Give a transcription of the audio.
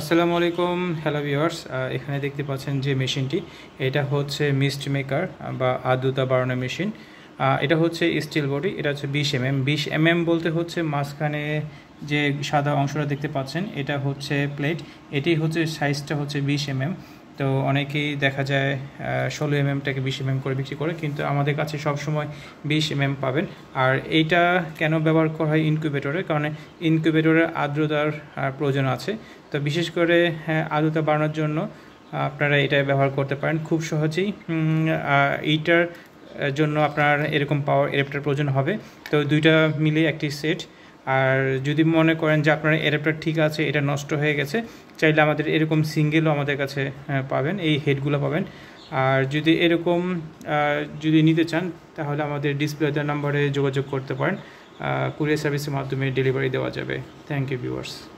আসসালামু আলাইকুম hello viewers এখানে দেখতে পাচ্ছেন যে মেশিনটি এটা হচ্ছে মিস্ট মেকার বা আদুতা বাড়ানোর মেশিন এটা হচ্ছে স্টিল বডি এটা হচ্ছে বিশ এম mm। এম বিশ এম mm এম বলতে হচ্ছে মাঝখানে যে সাদা অংশটা দেখতে পাচ্ছেন এটা হচ্ছে প্লেট এটি হচ্ছে সাইজটা হচ্ছে বিশ এম mm। এম তো অনেকেই দেখা যায় ষোলো এম এমটাকে বিশ এম এম করে বিক্রি করে কিন্তু আমাদের কাছে সবসময় বিশ এম এম পাবেন আর এইটা কেন ব্যবহার করা হয় ইনকিউবেটরে কারণ ইনকিউবেটরের আর্দ্রতার প্রয়োজন আছে তো বিশেষ করে হ্যাঁ, আর্দ্রতা বাড়ানোর জন্য আপনারা এটা ব্যবহার করতে পারেন খুব সহজেই এইটার জন্য আপনার এরকম পাওয়ার এডাপ্টার প্রয়োজন হবে তো দুইটা মিলে একটি সেট আর যদি মনে করেন যে আপনার অ্যাডাপ্টার ঠিক আছে এটা নষ্ট হয়ে গেছে চাইলে আমাদের এরকম সিঙ্গেলও আমাদের কাছে পাবেন এই হেডগুলো পাবেন আর যদি এরকম যদি নিতে চান তাহলে আমাদের ডিসপ্লে দেওয়ার নাম্বারে যোগাযোগ করতে পারেন কুরিয়ার সার্ভিসের মাধ্যমে ডেলিভারি দেওয়া যাবে থ্যাংক ইউ ভিউয়ার্স